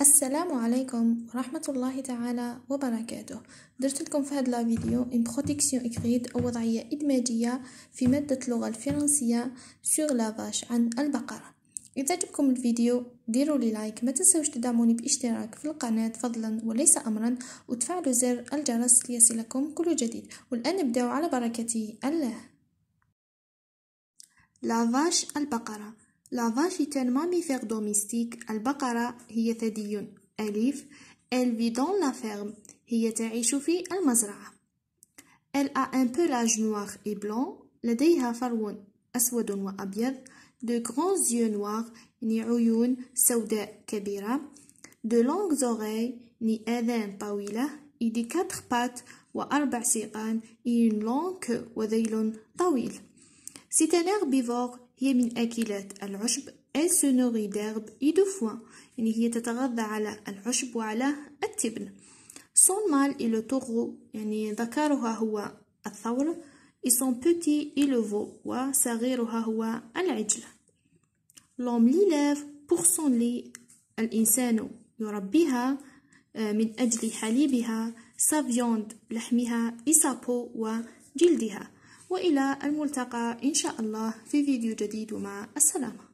السلام عليكم ورحمة الله تعالى وبركاته درت لكم في هذا الفيديو ان بروتيكسيون اكريت او وضعية ادماجية في مادة اللغة الفرنسية سور لافاش عن البقرة اذا عجبكم الفيديو ديروا لي لايك ما تنسوش تدعموني باشتراك في القناة فضلا وليس امرا وتفعلوا زر الجرس ليصلكم كل جديد والان نبدأ على بركة الله لافاش البقرة لا فاشي تنماميفير دوميستيك البقرة هي ثدي أليف إل في دون لا فيرم هي تعيش في المزرعة إل أ أن بولاج نواغ إي بلون لديها فرو أسود وأبيض دو غران زيو نواغ ني عيون سوداء كبيرة دو لونغ زوغي ني أذان طويلة إي دي كاتر بات وأربع سيقان إي لونغ كو وذيل طويل C'est un herbivore هي من أكلات العشب Elle se nourrit d'herbes et de foin يعني هي تتغذى على العشب وعلى التبن Son mâle est le taureau يعني ذكرها هو الثور et son petit est le veau وصغيرها هو العجل L'homme l'élève pour son lait الإنسان يربيها من أجل حليبها sa viande لحمها et sa peau وجلدها وإلى الملتقى إن شاء الله في فيديو جديد مع السلامة